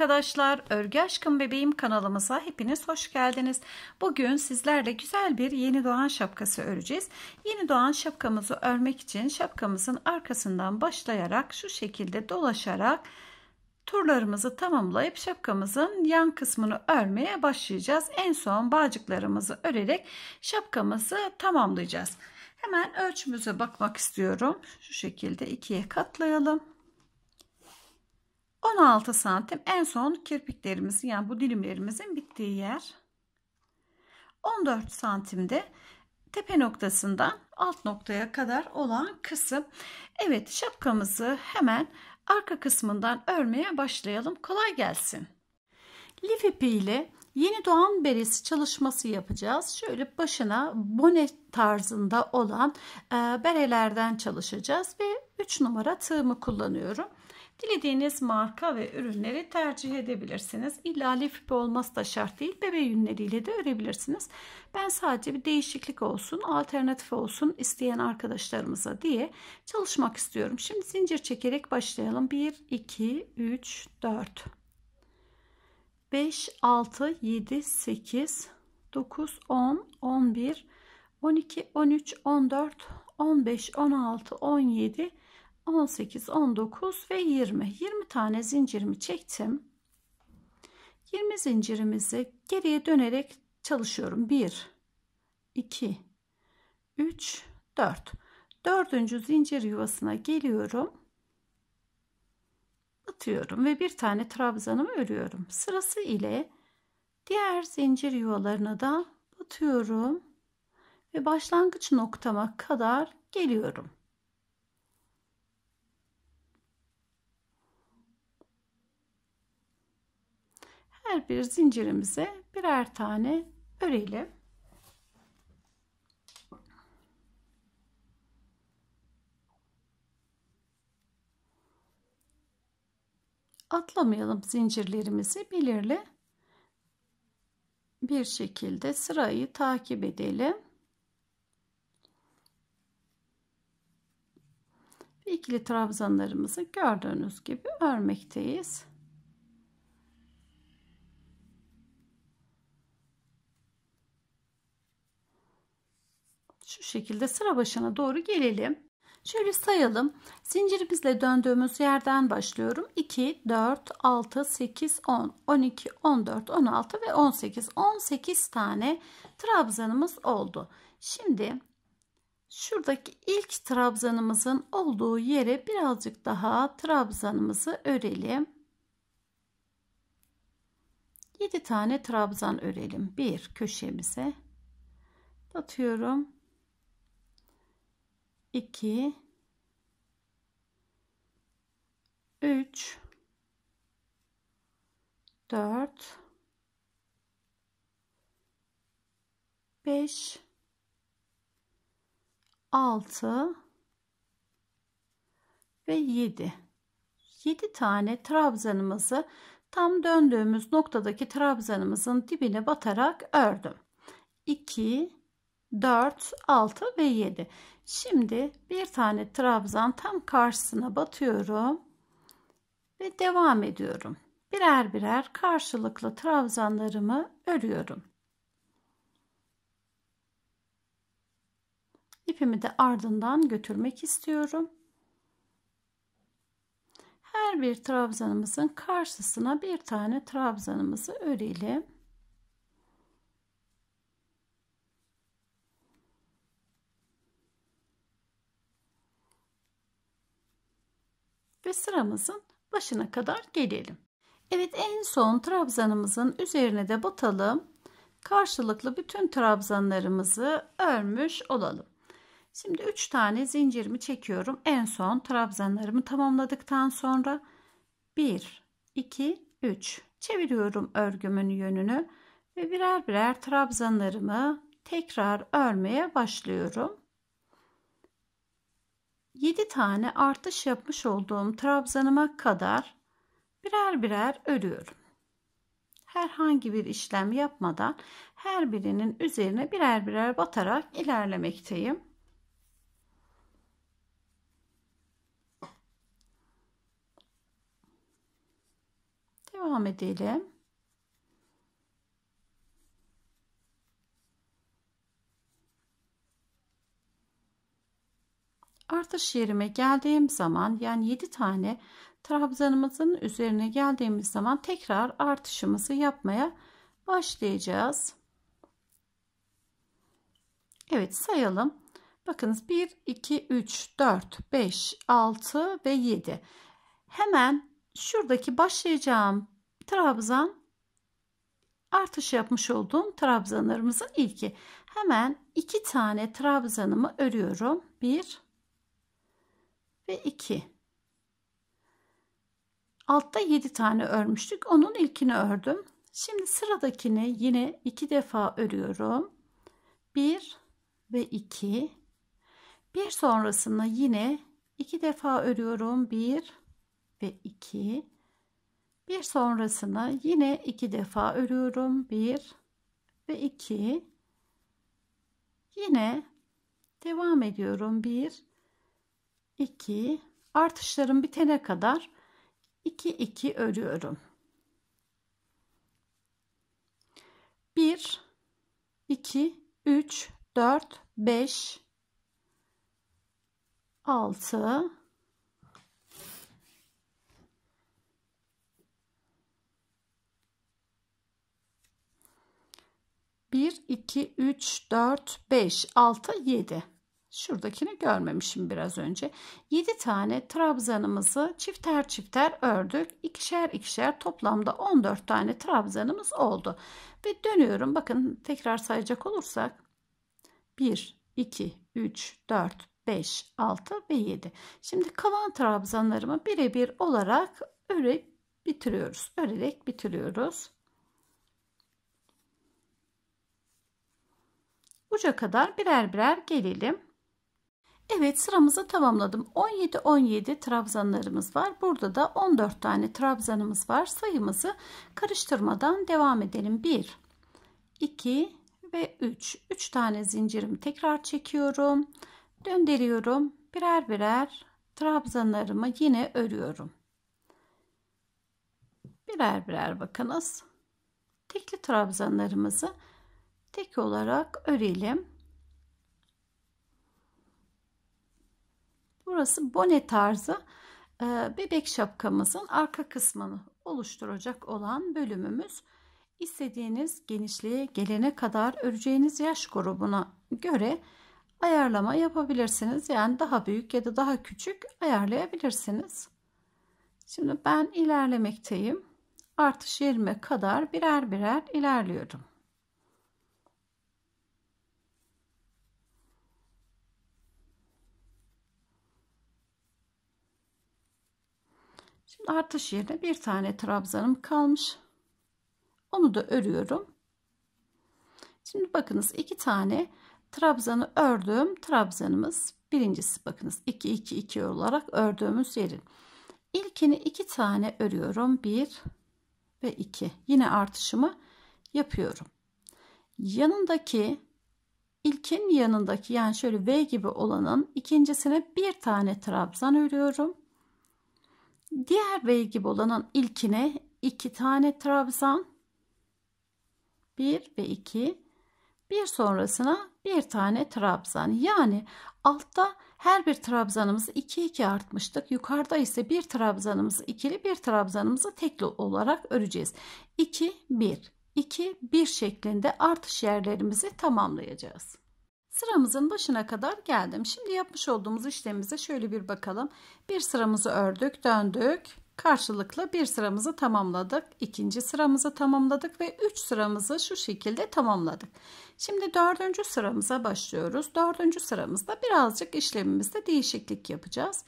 arkadaşlar. Örgü Aşkım Bebeğim kanalımıza hepiniz hoş geldiniz. Bugün sizlerle güzel bir yeni doğan şapkası öreceğiz. Yeni doğan şapkamızı örmek için şapkamızın arkasından başlayarak şu şekilde dolaşarak turlarımızı tamamlayıp şapkamızın yan kısmını örmeye başlayacağız. En son bağcıklarımızı örerek şapkamızı tamamlayacağız. Hemen ölçümüze bakmak istiyorum. Şu şekilde ikiye katlayalım. 16 santim en son kirpiklerimizin yani bu dilimlerimizin bittiği yer. 14 santimde tepe noktasından alt noktaya kadar olan kısım. Evet şapkamızı hemen arka kısmından örmeye başlayalım. Kolay gelsin. Lif ipi ile yeni doğan beresi çalışması yapacağız. Şöyle başına bone tarzında olan e, berelerden çalışacağız ve 3 numara tığımı kullanıyorum. Dilediğiniz marka ve ürünleri tercih edebilirsiniz. İlla lif ipi olması da şart değil. Bebe yünleriyle de örebilirsiniz. Ben sadece bir değişiklik olsun, alternatif olsun isteyen arkadaşlarımıza diye çalışmak istiyorum. Şimdi zincir çekerek başlayalım. 1, 2, 3, 4, 5, 6, 7, 8, 9, 10, 11, 12, 13, 14, 15, 16, 17, 18. 18, 19 ve 20. 20 tane zincirimi çektim. 20 zincirimizi geriye dönerek çalışıyorum. 1, 2, 3, 4. 4. zincir yuvasına geliyorum. atıyorum ve bir tane trabzanımı örüyorum. Sırası ile diğer zincir yuvalarına da batıyorum ve başlangıç noktama kadar geliyorum. her bir zincirimize birer tane örelim. Atlamayalım zincirlerimizi belirli bir şekilde sırayı takip edelim. İkili trabzanlarımızı gördüğünüz gibi örmekteyiz. şu şekilde sıra başına doğru gelelim. Şöyle sayalım. Zincirimizle döndüğümüz yerden başlıyorum. 2, 4, 6, 8, 10, 12, 14, 16 ve 18. 18 tane trabzanımız oldu. Şimdi şuradaki ilk trabzanımızın olduğu yere birazcık daha trabzanımızı örelim. 7 tane trabzan örelim. Bir köşemize batıyorum. 2 3 4 5 6 ve 7 7 tane trabzanımızı tam döndüğümüz noktadaki trabzanımızın dibine batarak ördüm 2 4, 6 ve 7. Şimdi bir tane trabzan tam karşısına batıyorum ve devam ediyorum. Birer birer karşılıklı trabzanlarımı örüyorum. İpimi de ardından götürmek istiyorum. Her bir trabzanımızın karşısına bir tane trabzanımızı örelim. ve sıramızın başına kadar gelelim. Evet en son trabzanımızın üzerine de batalım. Karşılıklı bütün trabzanlarımızı örmüş olalım. Şimdi 3 tane zincirimi çekiyorum. En son trabzanlarımı tamamladıktan sonra 1, 2, 3 çeviriyorum örgümün yönünü ve birer birer trabzanlarımı tekrar örmeye başlıyorum. 7 tane artış yapmış olduğum trabzanıma kadar birer birer örüyorum. Herhangi bir işlem yapmadan her birinin üzerine birer birer batarak ilerlemekteyim. Devam edelim. Artış yerime geldiğim zaman yani 7 tane trabzanımızın üzerine geldiğimiz zaman tekrar artışımızı yapmaya başlayacağız. Evet sayalım. Bakınız 1, 2, 3, 4, 5, 6 ve 7. Hemen şuradaki başlayacağım trabzan artış yapmış olduğum trabzanlarımızın ilki. Hemen iki tane trabzanımı örüyorum. 1, ve 2. Altta 7 tane örmüştük. Onun ilkini ördüm. Şimdi sıradakini yine 2 defa örüyorum. 1 ve 2. Bir sonrasını yine 2 defa örüyorum. 1 ve 2. Bir sonrasını yine 2 defa örüyorum. 1 ve 2. Yine devam ediyorum. 1 2 artışlarım bitene kadar 2 2 örüyorum. 1 2 3 4 5 6 1 2 3 4 5 6 7 Şuradakini görmemişim biraz önce. 7 tane trabzanımızı çifter çifter ördük. ikişer ikişer toplamda 14 tane trabzanımız oldu. Ve dönüyorum. Bakın tekrar sayacak olursak 1 2 3 4 5 6 ve 7. Şimdi kalan trabzanlarımı birebir olarak örüp bitiriyoruz. Örerek bitiriyoruz. Uca kadar birer birer gelelim. Evet sıramızı tamamladım. 17 17 trabzanlarımız var. Burada da 14 tane trabzanımız var. Sayımızı karıştırmadan devam edelim. 1 2 ve 3. 3 tane zincirimi tekrar çekiyorum. Döndürüyorum. Birer birer trabzanlarımı yine örüyorum. Birer birer bakınız. Tekli trabzanlarımızı tek olarak örelim. Burası bone tarzı e, bebek şapkamızın arka kısmını oluşturacak olan bölümümüz. İstediğiniz genişliğe gelene kadar öreceğiniz yaş grubuna göre ayarlama yapabilirsiniz. Yani daha büyük ya da daha küçük ayarlayabilirsiniz. Şimdi ben ilerlemekteyim. Artış yerime kadar birer birer ilerliyorum. Şimdi artış yerine bir tane trabzanım kalmış. Onu da örüyorum. Şimdi bakınız iki tane trabzanı ördüm. Trabzanımız birincisi bakınız 2 2 2 olarak ördüğümüz yerin. İlkini iki tane örüyorum. 1 ve 2. Yine artışımı yapıyorum. Yanındaki ilkin yanındaki yani şöyle V gibi olanın ikincisine bir tane trabzan örüyorum. Diğer bey gibi olanın ilkine iki tane trabzan 1 ve 2 bir sonrasına bir tane trabzan yani altta her bir trabzanımız 2 2 artmıştık yukarıda ise bir trabzanımız ikili bir trabzanımızı tekli olarak öreceğiz 2 1 2 1 şeklinde artış yerlerimizi tamamlayacağız Sıramızın başına kadar geldim. Şimdi yapmış olduğumuz işlemimize şöyle bir bakalım. Bir sıramızı ördük, döndük. Karşılıklı bir sıramızı tamamladık. ikinci sıramızı tamamladık ve üç sıramızı şu şekilde tamamladık. Şimdi dördüncü sıramıza başlıyoruz. Dördüncü sıramızda birazcık işlemimizde değişiklik yapacağız.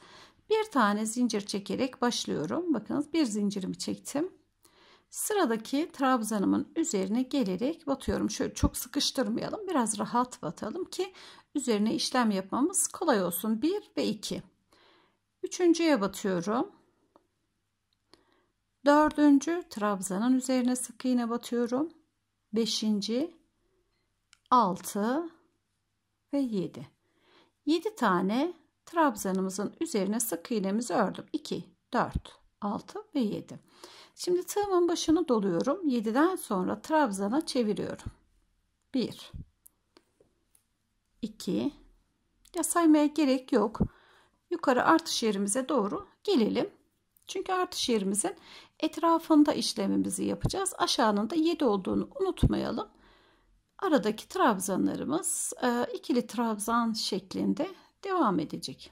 Bir tane zincir çekerek başlıyorum. Bakınız bir zincirimi çektim. Sıradaki trabzanımın üzerine gelerek batıyorum. Şöyle çok sıkıştırmayalım. Biraz rahat batalım ki üzerine işlem yapmamız kolay olsun. 1 ve 2. Üçüncüye batıyorum. Dördüncü trabzanın üzerine sık iğne batıyorum. Beşinci, altı ve yedi. Yedi tane trabzanımızın üzerine sık iğnemizi ördüm. İki, dört, altı ve yedi. Şimdi tığımın başını doluyorum. 7'den sonra trabzana çeviriyorum. 1 2 ya saymaya gerek yok. Yukarı artış yerimize doğru gelelim. Çünkü artış yerimizin etrafında işlemimizi yapacağız. Aşağının da 7 olduğunu unutmayalım. Aradaki trabzanlarımız e, ikili trabzan şeklinde devam edecek.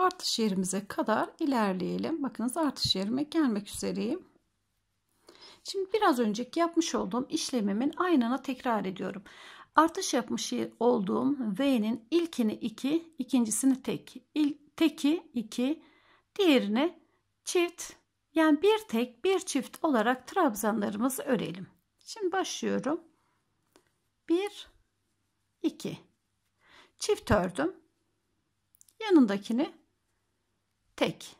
artış yerimize kadar ilerleyelim. Bakınız artış yerime gelmek üzereyim. Şimdi biraz önceki yapmış olduğum işlemimin aynına tekrar ediyorum. Artış yapmış olduğum V'nin ilkini 2, iki, ikincisini tek, il, teki 2, diğerini çift. Yani bir tek bir çift olarak trabzanlarımızı örelim. Şimdi başlıyorum. 1, 2. Çift ördüm. Yanındakini tek.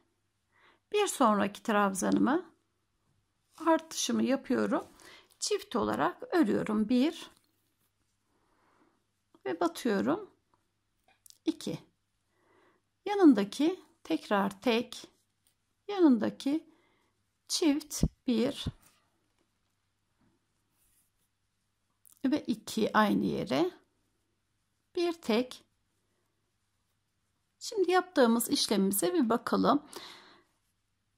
Bir sonraki trabzanımı artışımı yapıyorum. Çift olarak örüyorum. 1 ve batıyorum. 2 yanındaki tekrar tek yanındaki çift 1 ve 2 aynı yere bir tek Şimdi yaptığımız işlemimize bir bakalım.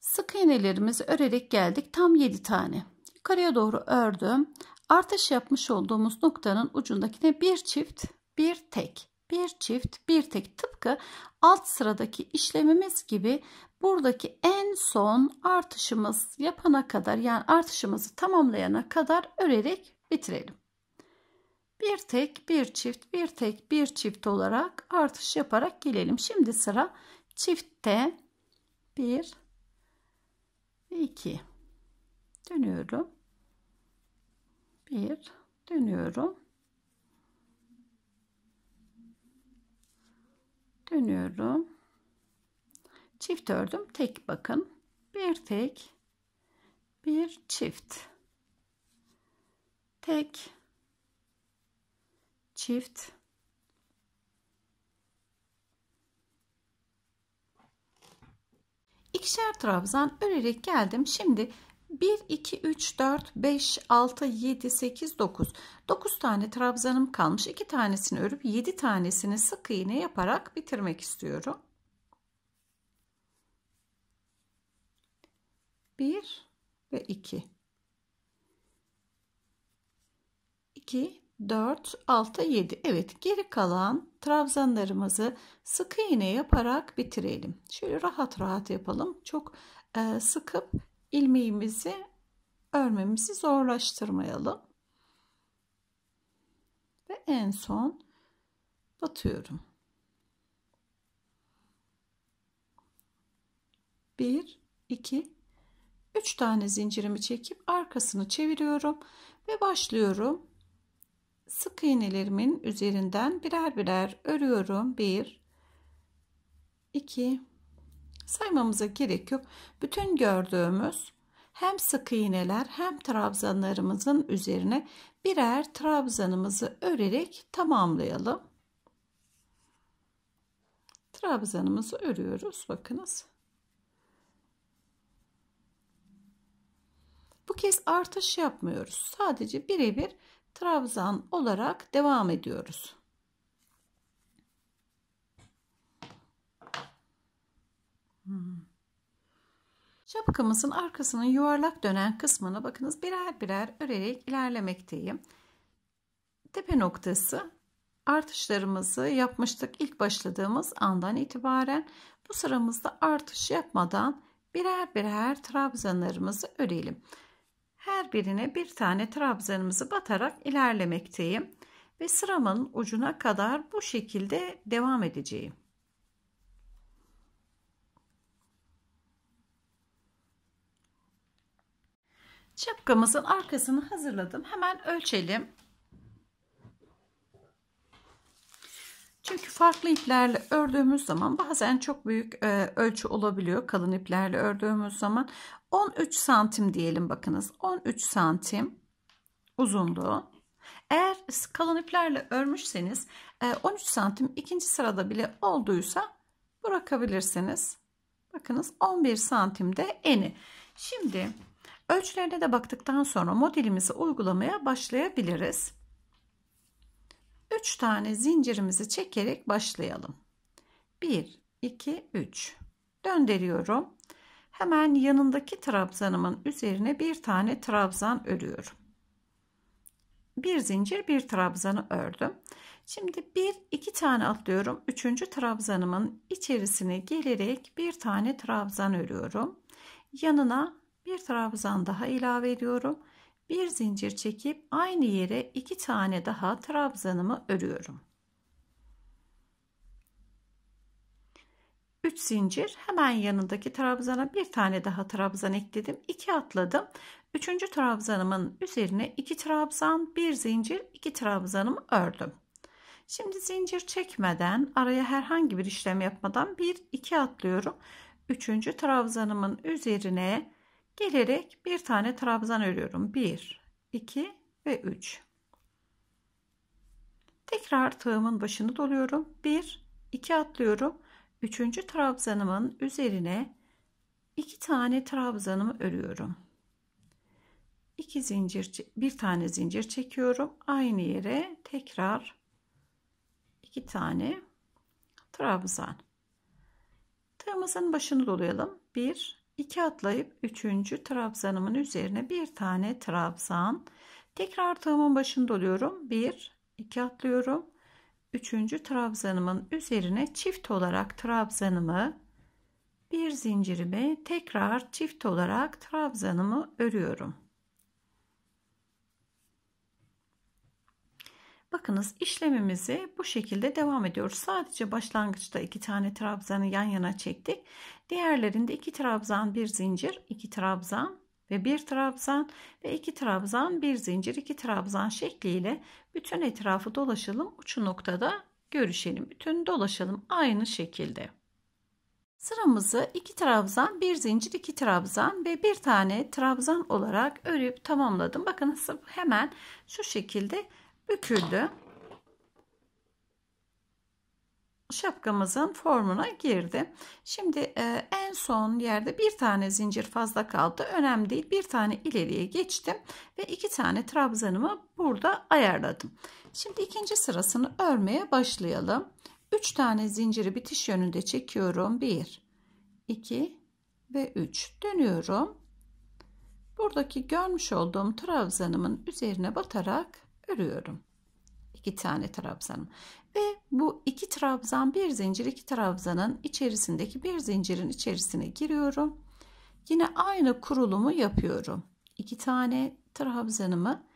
Sık iğnelerimizi örerek geldik. Tam 7 tane. Yukarıya doğru ördüm. Artış yapmış olduğumuz noktanın ucundakine bir çift, bir tek, bir çift, bir tek. Tıpkı alt sıradaki işlemimiz gibi buradaki en son artışımız yapana kadar yani artışımızı tamamlayana kadar örerek bitirelim bir tek bir çift bir tek bir çift olarak artış yaparak gelelim. Şimdi sıra çiftte 1 ve 2 dönüyorum. 1 dönüyorum. Dönüyorum. Çift ördüm. Tek bakın. Bir tek bir çift. Tek çift ikişer trabzan örerek geldim. Şimdi 1 2 3 4 5 6 7 8 9 9 tane trabzanım kalmış. 2 tanesini örüp 7 tanesini sık iğne yaparak bitirmek istiyorum. 1 ve 2 2 4, 6, 7. Evet geri kalan trabzanlarımızı sık iğne yaparak bitirelim. Şöyle rahat rahat yapalım. Çok e, sıkıp ilmeğimizi örmemizi zorlaştırmayalım. Ve en son batıyorum. 1, 2, 3 tane zincirimi çekip arkasını çeviriyorum ve başlıyorum sık iğnelerimin üzerinden birer birer örüyorum. 1 2 saymamıza gerek yok. Bütün gördüğümüz hem sık iğneler hem trabzanlarımızın üzerine birer trabzanımızı örerek tamamlayalım. Trabzanımızı örüyoruz. Bakınız. Bu kez artış yapmıyoruz. Sadece birebir trabzan olarak devam ediyoruz. Hmm. Şapkamızın arkasının yuvarlak dönen kısmını bakınız birer birer örerek ilerlemekteyim. Tepe noktası artışlarımızı yapmıştık ilk başladığımız andan itibaren bu sıramızda artış yapmadan birer birer trabzanlarımızı örelim her birine bir tane trabzanımızı batarak ilerlemekteyim ve sıramın ucuna kadar bu şekilde devam edeceğim. Çapkamızın arkasını hazırladım. Hemen ölçelim. Çünkü farklı iplerle ördüğümüz zaman bazen çok büyük e, ölçü olabiliyor kalın iplerle ördüğümüz zaman 13 santim diyelim bakınız 13 santim uzunluğu eğer kalın iplerle örmüşseniz 13 e, santim ikinci sırada bile olduysa bırakabilirsiniz bakınız 11 santim de eni şimdi ölçülerine de baktıktan sonra modelimizi uygulamaya başlayabiliriz 3 tane zincirimizi çekerek başlayalım. 1 2 3 döndürüyorum. Hemen yanındaki trabzanımın üzerine bir tane trabzan örüyorum. Bir zincir bir trabzanı ördüm. Şimdi bir iki tane atlıyorum. Üçüncü trabzanımın içerisine gelerek bir tane trabzan örüyorum. Yanına bir trabzan daha ilave ediyorum bir zincir çekip aynı yere iki tane daha trabzanımı örüyorum. 3 zincir hemen yanındaki trabzana bir tane daha trabzan ekledim. 2 atladım. 3. trabzanımın üzerine 2 trabzan, 1 zincir, 2 trabzanımı ördüm. Şimdi zincir çekmeden, araya herhangi bir işlem yapmadan 1 2 atlıyorum. 3. trabzanımın üzerine Gelerek bir tane trabzan örüyorum. 1, 2 ve 3. Tekrar tığımın başını doluyorum. 1, 2 atlıyorum. 3. trabzanımın üzerine 2 tane trabzanımı örüyorum. 2 zincir bir tane zincir çekiyorum. Aynı yere tekrar 2 tane trabzan. Tığımızın başını dolayalım. 1 2 atlayıp 3. trabzanımın üzerine bir tane trabzan. Tekrar tığımın başında oluyorum. 1 2 atlıyorum. 3. trabzanımın üzerine çift olarak trabzanımı bir zincirime tekrar çift olarak trabzanımı örüyorum. Bakınız işlemimizi bu şekilde devam ediyoruz. Sadece başlangıçta iki tane trabzanı yan yana çektik. Diğerlerinde iki trabzan bir zincir, iki trabzan ve bir trabzan ve iki trabzan bir zincir, iki trabzan şekliyle bütün etrafı dolaşalım. Uçu noktada görüşelim. Bütün dolaşalım aynı şekilde. Sıramızı iki trabzan, bir zincir, iki trabzan ve bir tane trabzan olarak örüp tamamladım. Bakın hemen şu şekilde büküldü. Şapkamızın formuna girdi. Şimdi e, en son yerde bir tane zincir fazla kaldı. Önemli değil. Bir tane ileriye geçtim ve iki tane trabzanımı burada ayarladım. Şimdi ikinci sırasını örmeye başlayalım. Üç tane zinciri bitiş yönünde çekiyorum. Bir, iki ve üç. dönüyorum. Buradaki görmüş olduğum trabzanımın üzerine batarak örüyorum. İki tane trabzanım. Ve bu iki trabzan bir zincir iki trabzanın içerisindeki bir zincirin içerisine giriyorum. Yine aynı kurulumu yapıyorum. İki tane trabzanımı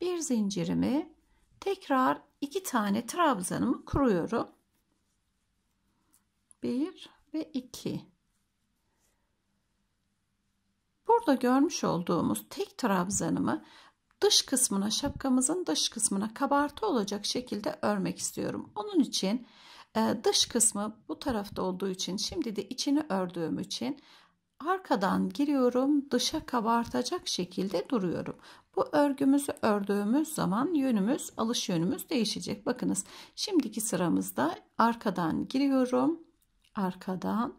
bir zincirimi tekrar iki tane trabzanımı kuruyorum. Bir ve iki. Burada görmüş olduğumuz tek trabzanımı dış kısmına şapkamızın dış kısmına kabartı olacak şekilde örmek istiyorum. Onun için e, dış kısmı bu tarafta olduğu için şimdi de içini ördüğüm için arkadan giriyorum dışa kabartacak şekilde duruyorum. Bu örgümüzü ördüğümüz zaman yönümüz alış yönümüz değişecek. Bakınız şimdiki sıramızda arkadan giriyorum arkadan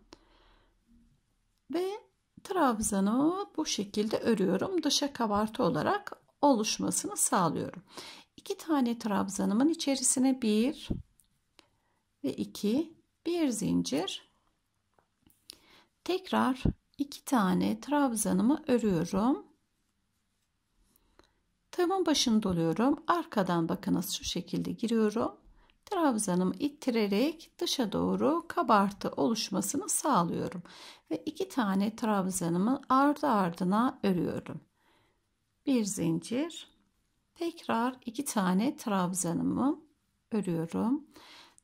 ve trabzanı bu şekilde örüyorum. Dışa kabartı olarak oluşmasını sağlıyorum. İki tane trabzanımın içerisine bir ve iki bir zincir tekrar iki tane trabzanımı örüyorum tığımın başını doluyorum arkadan bakınız şu şekilde giriyorum trabzanımı ittirerek dışa doğru kabartı oluşmasını sağlıyorum ve iki tane trabzanımı ardı ardına örüyorum bir zincir tekrar iki tane trabzanımı örüyorum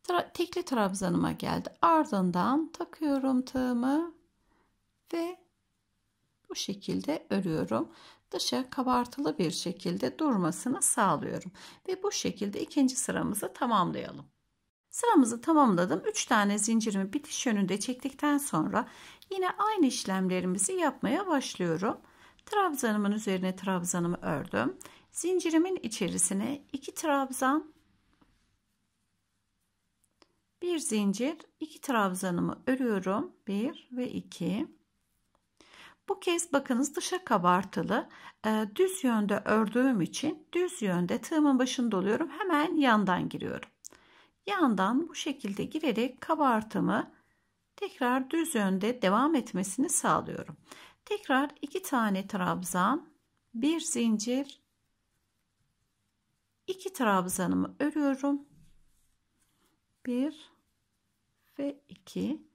Tra tekli trabzanıma geldi ardından takıyorum tığımı ve bu şekilde örüyorum dışa kabartılı bir şekilde durmasını sağlıyorum ve bu şekilde ikinci sıramızı tamamlayalım sıramızı tamamladım 3 tane zincirimi bitiş yönünde çektikten sonra yine aynı işlemlerimizi yapmaya başlıyorum Trabzanımın üzerine trabzanımı ördüm. Zincirimin içerisine iki trabzan bir zincir iki trabzanımı örüyorum. bir ve iki. Bu kez bakınız dışa kabartılı ee, düz yönde ördüğüm için düz yönde tığımın başını doluyorum. Hemen yandan giriyorum. Yandan bu şekilde girerek kabartımı tekrar düz yönde devam etmesini sağlıyorum. Tekrar iki tane trabzan, bir zincir, iki trabzanımı örüyorum. Bir ve iki.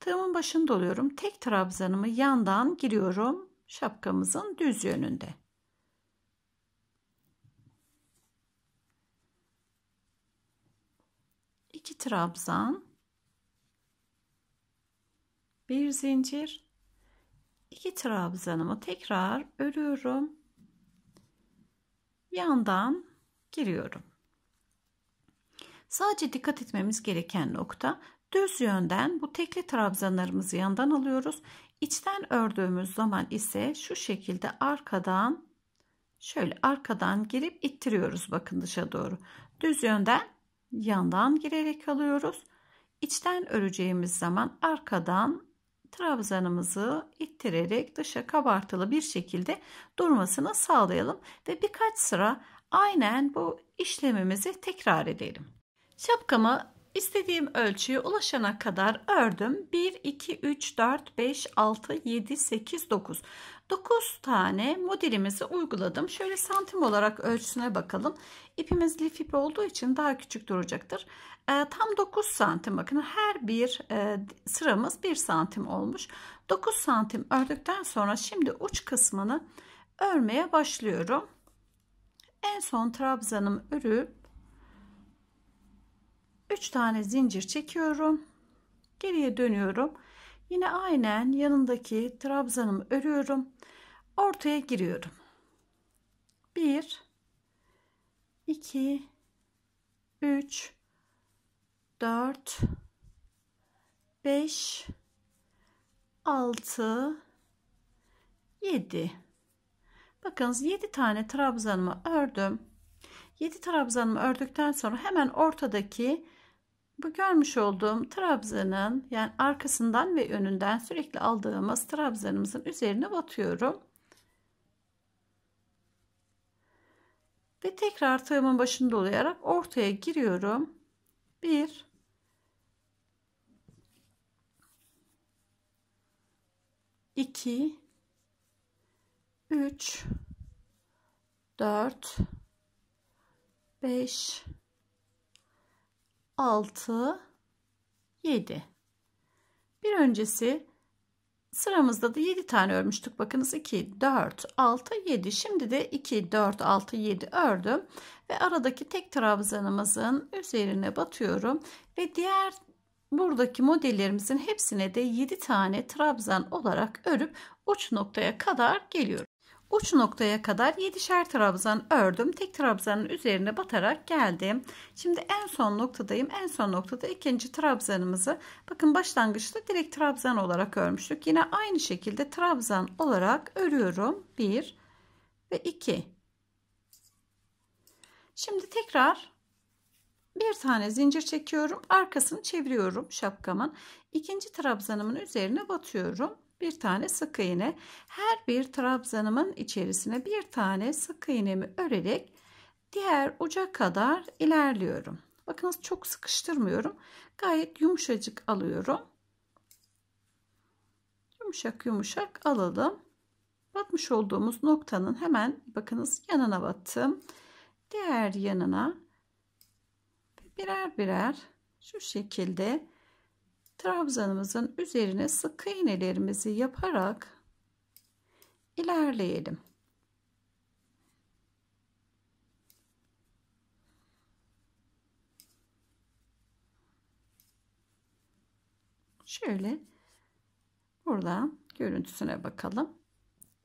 Tığımın başını doluyorum. Tek trabzanımı yandan giriyorum. Şapkamızın düz yönünde. İki trabzan, bir zincir iki trabzanımı tekrar örüyorum. Yandan giriyorum. Sadece dikkat etmemiz gereken nokta düz yönden bu tekli trabzanlarımızı yandan alıyoruz. İçten ördüğümüz zaman ise şu şekilde arkadan şöyle arkadan girip ittiriyoruz bakın dışa doğru. Düz yönden yandan girerek alıyoruz. İçten öreceğimiz zaman arkadan trabzanımızı ittirerek dışa kabartılı bir şekilde durmasını sağlayalım ve birkaç sıra aynen bu işlemimizi tekrar edelim. Şapkamı istediğim ölçüye ulaşana kadar ördüm. 1, 2, 3, 4, 5, 6, 7, 8, 9. 9 tane modelimizi uyguladım. Şöyle santim olarak ölçüsüne bakalım. İpimiz lif ip olduğu için daha küçük duracaktır. Ee, tam 9 santim bakın her bir e, sıramız 1 santim olmuş. 9 santim ördükten sonra şimdi uç kısmını örmeye başlıyorum. En son trabzanım örüp 3 tane zincir çekiyorum. Geriye dönüyorum. Yine aynen yanındaki trabzanımı örüyorum. Ortaya giriyorum. 1 2 3 4 5 6 7 Bakınız 7 tane trabzanımı ördüm. 7 trabzanımı ördükten sonra hemen ortadaki bu görmüş olduğum trabzanın yani arkasından ve önünden sürekli aldığımız trabzanımızın üzerine batıyorum. Ve tekrar tığımın başını dolayarak ortaya giriyorum. 1 2 3 4 5 6 7 bir öncesi sıramızda da 7 tane örmüştük bakınız 2 4 6 7 şimdi de 2 4 6 7 ördüm ve aradaki tek trabzanımızın üzerine batıyorum ve diğer buradaki modellerimizin hepsine de 7 tane trabzan olarak örüp uç noktaya kadar geliyorum. Uç noktaya kadar 7'şer trabzan ördüm. Tek trabzanın üzerine batarak geldim. Şimdi en son noktadayım. En son noktada ikinci trabzanımızı bakın başlangıçta direkt trabzan olarak örmüştük. Yine aynı şekilde trabzan olarak örüyorum. 1 ve 2 Şimdi tekrar bir tane zincir çekiyorum. Arkasını çeviriyorum şapkamın. ikinci trabzanımın üzerine batıyorum. Bir tane sık iğne. Her bir trabzanımın içerisine bir tane sık iğnemi örerek diğer uca kadar ilerliyorum. Bakınız çok sıkıştırmıyorum. Gayet yumuşacık alıyorum. Yumuşak yumuşak alalım. Batmış olduğumuz noktanın hemen bakınız yanına battım diğer yanına birer birer şu şekilde trabzanımızın üzerine sık iğnelerimizi yaparak ilerleyelim. Şöyle buradan görüntüsüne bakalım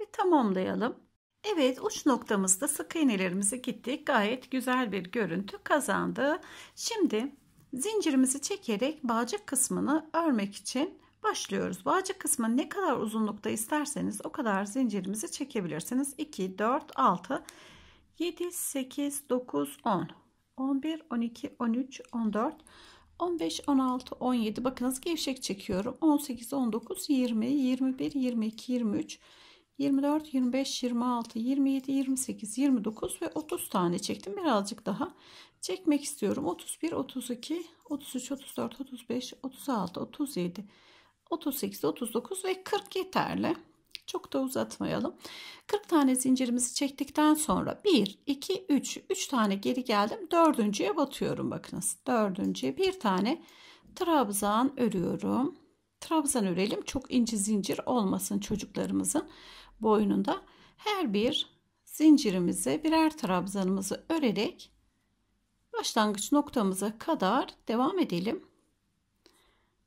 ve tamamlayalım. Evet uç noktamızda sık iğnelerimizi gittik. Gayet güzel bir görüntü kazandı. Şimdi zincirimizi çekerek bağcık kısmını örmek için başlıyoruz. Bağcık kısmı ne kadar uzunlukta isterseniz o kadar zincirimizi çekebilirsiniz. 2, 4, 6, 7, 8, 9, 10, 11, 12, 13, 14, 15, 16, 17. Bakınız gevşek çekiyorum. 18, 19, 20, 21, 22, 23, 24. 24, 25, 26, 27, 28, 29 ve 30 tane çektim. Birazcık daha çekmek istiyorum. 31, 32, 33, 34, 35, 36, 37, 38, 39 ve 40 yeterli. Çok da uzatmayalım. 40 tane zincirimizi çektikten sonra 1, 2, 3, 3 tane geri geldim. Dördüncüye batıyorum bakınız. Dördüncüye bir tane trabzan örüyorum. Trabzan örelim. Çok ince zincir olmasın çocuklarımızın boyununda her bir zincirimize birer trabzanımızı örerek başlangıç noktamıza kadar devam edelim.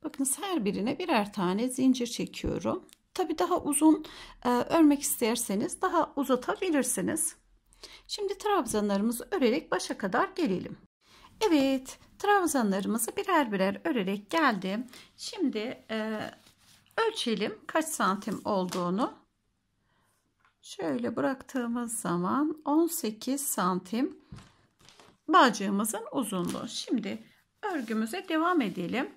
Bakınız her birine birer tane zincir çekiyorum. Tabi daha uzun e, örmek isterseniz daha uzatabilirsiniz. Şimdi trabzanlarımızı örerek başa kadar gelelim. Evet trabzanlarımızı birer birer örerek geldim. Şimdi e, ölçelim kaç santim olduğunu şöyle bıraktığımız zaman 18 santim bacağımızın uzunluğu. Şimdi örgümüze devam edelim.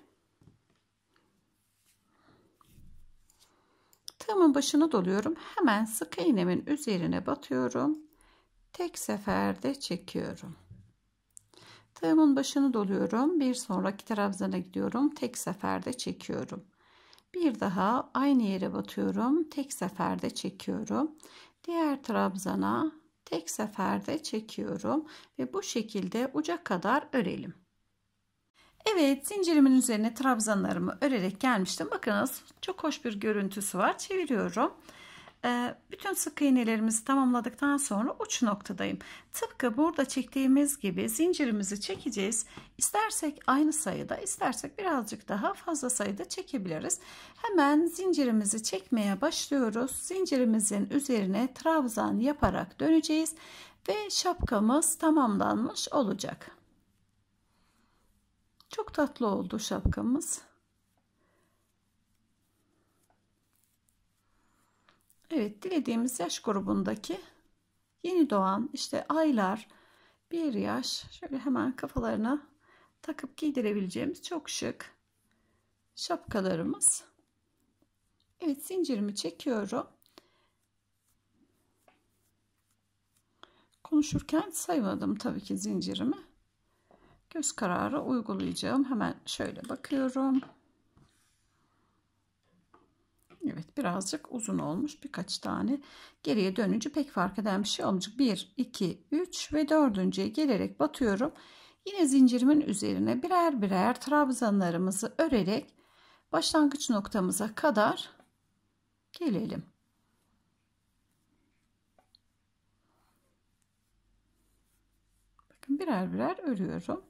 Tığımın başını doluyorum. Hemen sık iğnemin üzerine batıyorum. Tek seferde çekiyorum. Tığımın başını doluyorum. Bir sonraki trabzana gidiyorum. Tek seferde çekiyorum. Bir daha aynı yere batıyorum. Tek seferde çekiyorum. Diğer trabzana tek seferde çekiyorum ve bu şekilde uca kadar örelim. Evet zincirimin üzerine trabzanlarımı örerek gelmiştim. Bakınız çok hoş bir görüntüsü var. Çeviriyorum. Ee, bütün sık iğnelerimizi tamamladıktan sonra uç noktadayım. Tıpkı burada çektiğimiz gibi zincirimizi çekeceğiz. İstersek aynı sayıda, istersek birazcık daha fazla sayıda çekebiliriz. Hemen zincirimizi çekmeye başlıyoruz. Zincirimizin üzerine trabzan yaparak döneceğiz ve şapkamız tamamlanmış olacak. Çok tatlı oldu şapkamız. Evet dilediğimiz yaş grubundaki yeni doğan işte aylar bir yaş şöyle hemen kafalarına takıp giydirebileceğimiz çok şık şapkalarımız. Evet zincirimi çekiyorum. Konuşurken saymadım tabii ki zincirimi. Göz kararı uygulayacağım. Hemen şöyle bakıyorum. Evet birazcık uzun olmuş birkaç tane. Geriye dönünce pek fark eden bir şey olmayacak. 1, 2, 3 ve 4.ye gelerek batıyorum. Yine zincirimin üzerine birer birer trabzanlarımızı örerek başlangıç noktamıza kadar gelelim. Bakın birer birer örüyorum.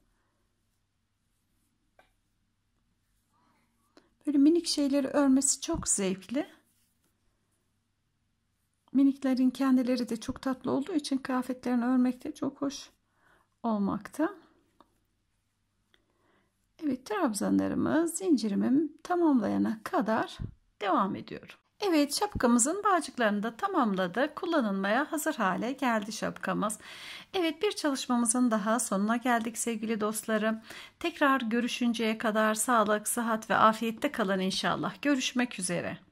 Böyle minik şeyleri örmesi çok zevkli. Miniklerin kendileri de çok tatlı olduğu için kıyafetlerini örmek de çok hoş olmakta. Evet trabzanlarımı zincirimi tamamlayana kadar devam ediyorum. Evet şapkamızın bağcıklarını da tamamladı. Kullanılmaya hazır hale geldi şapkamız. Evet bir çalışmamızın daha sonuna geldik sevgili dostlarım. Tekrar görüşünceye kadar sağlık, sıhhat ve afiyette kalın inşallah. Görüşmek üzere.